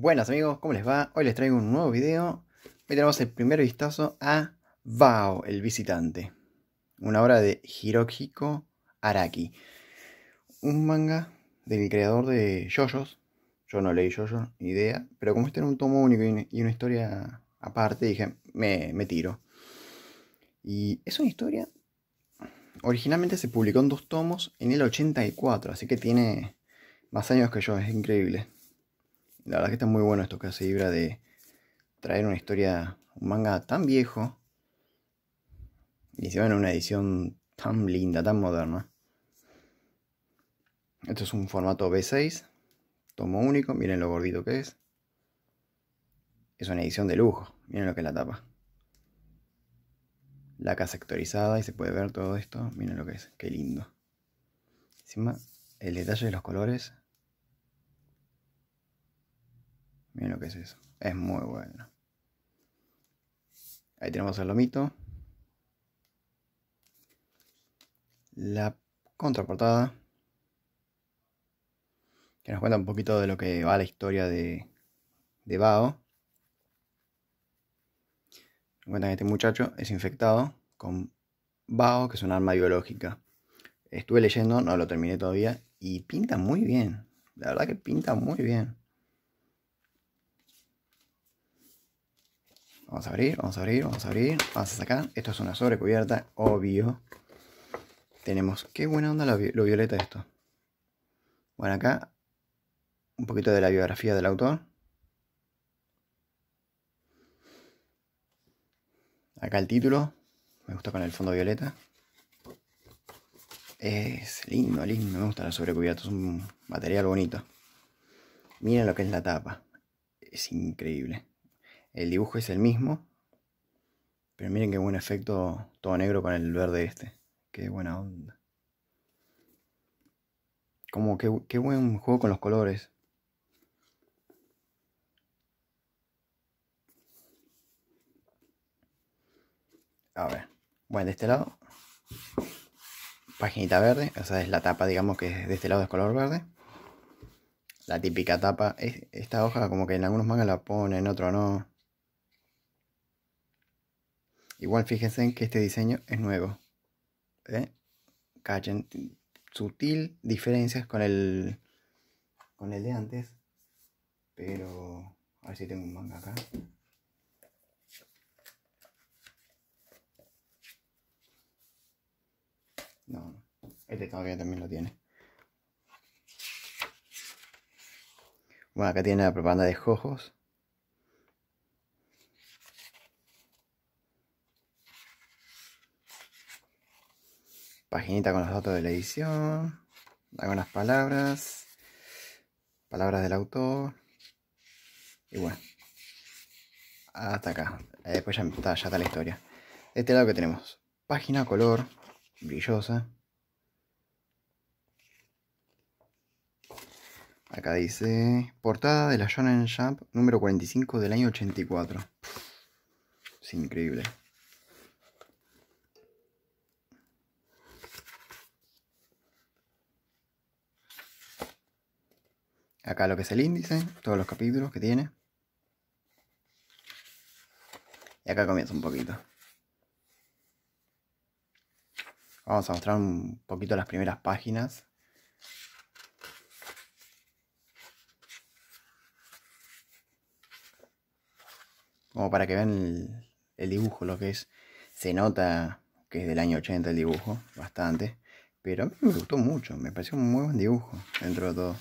Buenas amigos, ¿cómo les va? Hoy les traigo un nuevo video. Hoy tenemos el primer vistazo a Bao el visitante. Una obra de Hirohiko Araki. Un manga del creador de Yoyos. Yo no leí Yoyos, ni idea. Pero como este era un tomo único y una historia aparte, dije, me tiro. Y es una historia... Originalmente se publicó en dos tomos en el 84, así que tiene más años que yo, es increíble. La verdad que está muy bueno esto que hace Libra de traer una historia, un manga tan viejo. Y se en una edición tan linda, tan moderna. Esto es un formato B6, tomo único, miren lo gordito que es. Es una edición de lujo, miren lo que es la tapa. la Laca sectorizada y se puede ver todo esto, miren lo que es, qué lindo. Encima, el detalle de los colores que es eso. Es muy bueno. Ahí tenemos el lomito. La contraportada. Que nos cuenta un poquito de lo que va la historia de, de Bao. cuentan que este muchacho es infectado con Bao, que es un arma biológica. Estuve leyendo, no lo terminé todavía. Y pinta muy bien. La verdad que pinta muy bien. Vamos a abrir, vamos a abrir, vamos a abrir. Vamos a sacar. Esto es una sobrecubierta, obvio. Tenemos. Qué buena onda lo, violeta esto. Bueno, acá. Un poquito de la biografía del autor. Acá el título. Me gusta con el fondo violeta. Es lindo, lindo. Me gusta la sobrecubierta. Es un material bonito. Miren lo que es la tapa. Es increíble. El dibujo es el mismo. Pero miren qué buen efecto todo negro con el verde este. Qué buena onda. Como qué, qué buen juego con los colores. A ver. Bueno, de este lado. Paginita verde. O sea, es la tapa, digamos que de este lado es color verde la típica tapa. Esta hoja como que en algunos mangas la ponen, en otro no. Igual fíjense en que este diseño es nuevo. ¿Eh? Sutil diferencias con el, con el de antes. Pero... A ver si tengo un manga acá. No, no. Este todavía también lo tiene. Bueno, acá tiene la propaganda de Jojos. paginita con los datos de la edición, algunas palabras, palabras del autor, y bueno, hasta acá. Eh, después ya está, la historia. De este lado que tenemos página color, brillosa. Acá dice, portada de la Shonen Jump número 45 del año 84. Es increíble. Acá lo que es el índice, todos los capítulos que tiene. Y acá comienza un poquito. Vamos a mostrar un poquito las primeras páginas. Como para que vean el, dibujo, lo que es. Se nota que es del año 80 el dibujo, bastante. Pero a mí me gustó mucho, me pareció un muy buen dibujo dentro de todo.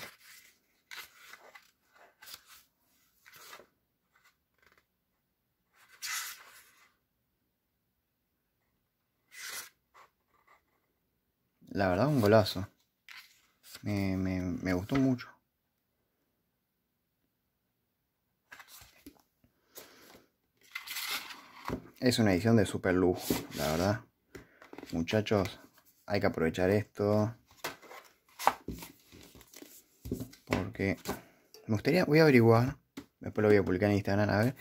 la verdad un golazo. Me, gustó mucho. Es una edición de super lujo, la verdad. Muchachos, hay que aprovechar esto. Porque me gustaría, voy a averiguar, después lo voy a publicar en Instagram, a ver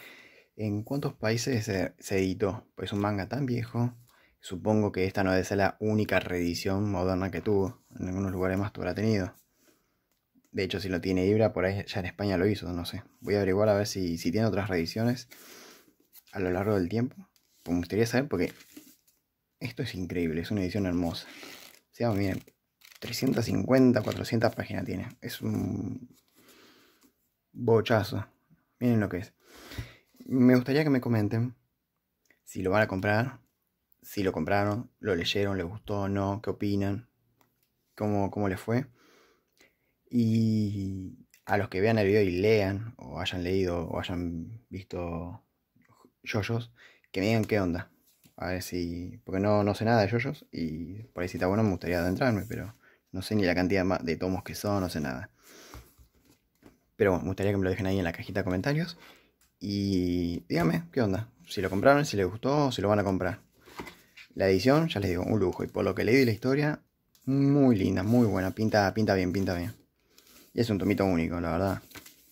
en cuántos países se, se editó. Pues es un manga tan viejo. Supongo que esta no debe ser la única reedición moderna que tuvo. En algunos lugares más tú habrá tenido. De hecho, si lo tiene Ibra, por ahí ya en España lo hizo, no sé. Voy a averiguar a ver si, tiene otras reediciones a lo largo del tiempo. Pues me gustaría saber porque esto es increíble, es una edición hermosa. O sea, miren, 350, 400 páginas tiene. Es un bochazo. Miren lo que es. Me gustaría que me comenten si lo van a comprar, si lo compraron, lo leyeron, les gustó o no, qué opinan, cómo, cómo les fue. Y a los que vean el video y lean, o hayan leído, o hayan visto yoyos, que me digan qué onda. A ver si. Porque no, no sé nada de yoyos y por ahí si está bueno me gustaría adentrarme, pero no sé ni la cantidad de tomos que son, no sé nada. Pero bueno, me gustaría que me lo dejen ahí en la cajita de comentarios. Y díganme qué onda. Si lo compraron, si les gustó, o si lo van a comprar. La edición, ya les digo, un lujo. Y por lo que leí de la historia, muy linda, muy buena. Pinta, pinta bien, pinta bien. Y es un tomito único, la verdad.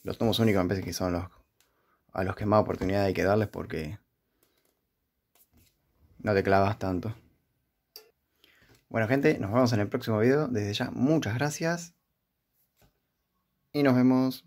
Los tomos únicos me parece que son los a los que más oportunidad hay que darles porque no te clavas tanto. Bueno gente, nos vemos en el próximo video. Desde ya, muchas gracias. Y nos vemos.